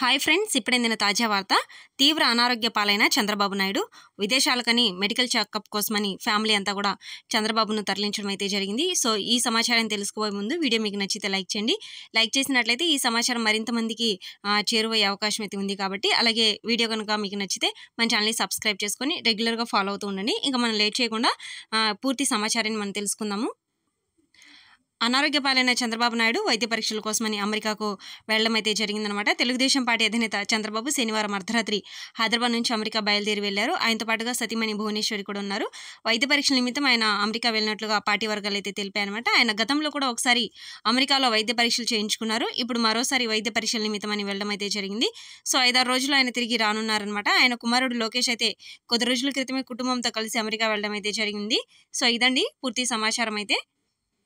hi friends ఇప్పుడు నిన్న తాజా వార్త తీవ్ర అనారోగ్య పాలైన చంద్రబాబు నాయుడు విదేశాలకని మెడికల్ చెకప్ కోసమని ఫ్యామిలీ అంతా కూడా చంద్రబాబును తరలించడం అయితే జరిగింది సో ఈ సమాచారం తెలుసుకోబోయే ముందు వీడియో మీకు నచ్చితే లైక్ చేయండి లైక్ చేసినట్లయితే ఈ సమాచారం మరింత మందికి చేరువయ్యే అవకాశం అయితే ఉంది కాబట్టి అలాగే వీడియో కనుక మీకు నచ్చితే మన ఛానల్ని సబ్స్క్రైబ్ చేసుకొని రెగ్యులర్గా ఫాలో అవుతూ ఉండండి ఇంకా మనం లేట్ చేయకుండా పూర్తి సమాచారాన్ని మనం తెలుసుకుందాము అనారోగ్య పాలైన చంద్రబాబు నాయుడు వైద్య పరీక్షల కోసమని అమెరికాకు అయితే జరిగిందనమాట తెలుగుదేశం పార్టీ అధినేత చంద్రబాబు శనివారం అర్ధరాత్రి హైదరాబాద్ నుంచి అమెరికా బయలుదేరి వెళ్లారు ఆయనతో పాటుగా సతీమణి భువనేశ్వరి కూడా ఉన్నారు వైద్య పరీక్షల నిమిత్తం ఆయన అమెరికా వెళ్ళినట్లుగా పార్టీ వర్గాలు అయితే తెలిపాయనమాట ఆయన గతంలో కూడా ఒకసారి అమెరికాలో వైద్య పరీక్షలు చేయించుకున్నారు ఇప్పుడు మరోసారి వైద్య పరీక్షల నిమిత్తం అని వెళ్ళడం అయితే జరిగింది సో ఐదారు రోజులు ఆయన తిరిగి రానున్నారనమాట ఆయన కుమారుడు లోకేష్ అయితే కొద్ది రోజుల క్రితమే కుటుంబంతో కలిసి అమెరికా వెళ్ళడం అయితే జరిగింది సో ఇదండి పూర్తి సమాచారం అయితే